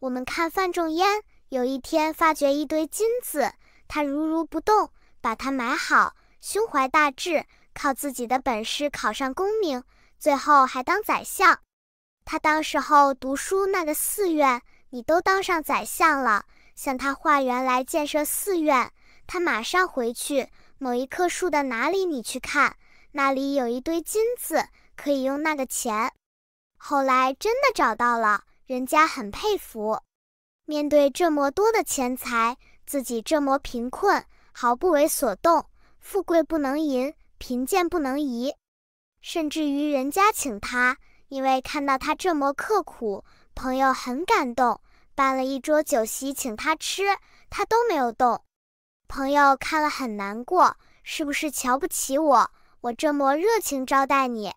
我们看范仲淹，有一天发觉一堆金子，他如如不动，把它埋好，胸怀大志，靠自己的本事考上功名，最后还当宰相。他当时候读书那个寺院，你都当上宰相了，向他化缘来建设寺院，他马上回去，某一棵树的哪里你去看，那里有一堆金子，可以用那个钱。后来真的找到了。人家很佩服，面对这么多的钱财，自己这么贫困，毫不为所动。富贵不能淫，贫贱不能移。甚至于人家请他，因为看到他这么刻苦，朋友很感动，办了一桌酒席请他吃，他都没有动。朋友看了很难过，是不是瞧不起我？我这么热情招待你，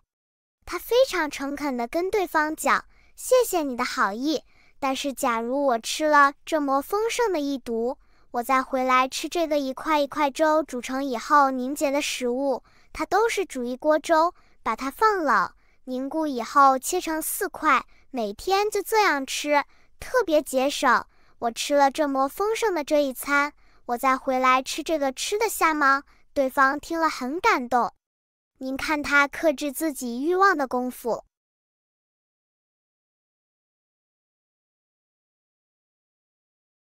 他非常诚恳地跟对方讲。谢谢你的好意，但是假如我吃了这么丰盛的一毒，我再回来吃这个一块一块粥煮成以后凝结的食物，它都是煮一锅粥，把它放冷凝固以后切成四块，每天就这样吃，特别节省。我吃了这么丰盛的这一餐，我再回来吃这个吃得下吗？对方听了很感动，您看他克制自己欲望的功夫。